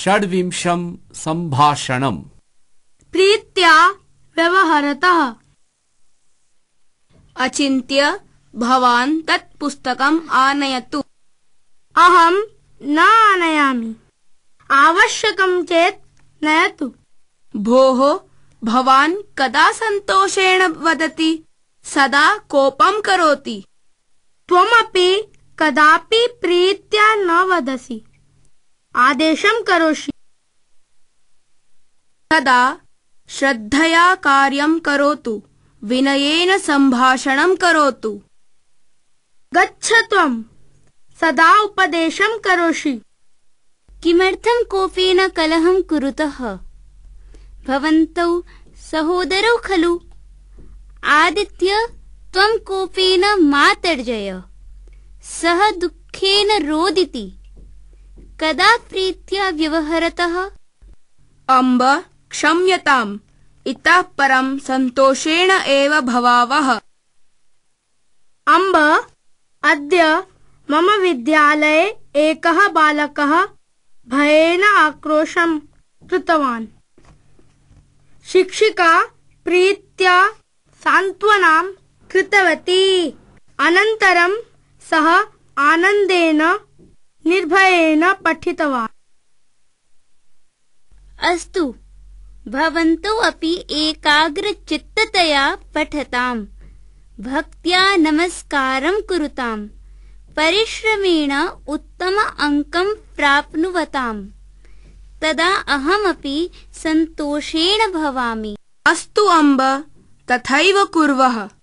षड्विंशम संभाषणम प्रीत्या व्यवहरतः अचिन्त्य भवान् तत् पुस्तकम् आनयतु अहं न आनयामि आवश्यकं चेत् नयतु भोः भवान् कदा सन्तोषेण वदति सदा कोपं करोति त्वमपि कदापि प्रीत्या न वदसि आदेशं करोषि तदा श्रद्धया कार्यं करोतु विनयेन सम्भाषणं करोतु गच्छ त्वं सदा उपदेशं करोषि किमर्थं कोपेन कलहं कुरुतः भवन्तौ सहोदरौ खलु आदित्य त्वं कोपेन मा तर्जय सः दुःखेन रोदिति कदा प्रीत्या व्यवहरतः अम्ब क्षम्यताम् इतः परं सन्तोषेण एव भवावः अम्ब अद्य मम विद्यालये एकः बालकः भयेन आक्रोशं कृतवान् शिक्षिका प्रीत्या सान्त्वनां कृतवती अनन्तरं सः आनन्देन अस्तु भवन्तौ अपि एकाग्रचित्ततया पठताम् भक्त्या नमस्कारम् कुरुताम् परिश्रमेण उत्तम अङ्कम् प्राप्नुवताम् तदा अहमपि सन्तोषेण भवामि अस्तु अम्ब तथैव कुर्वः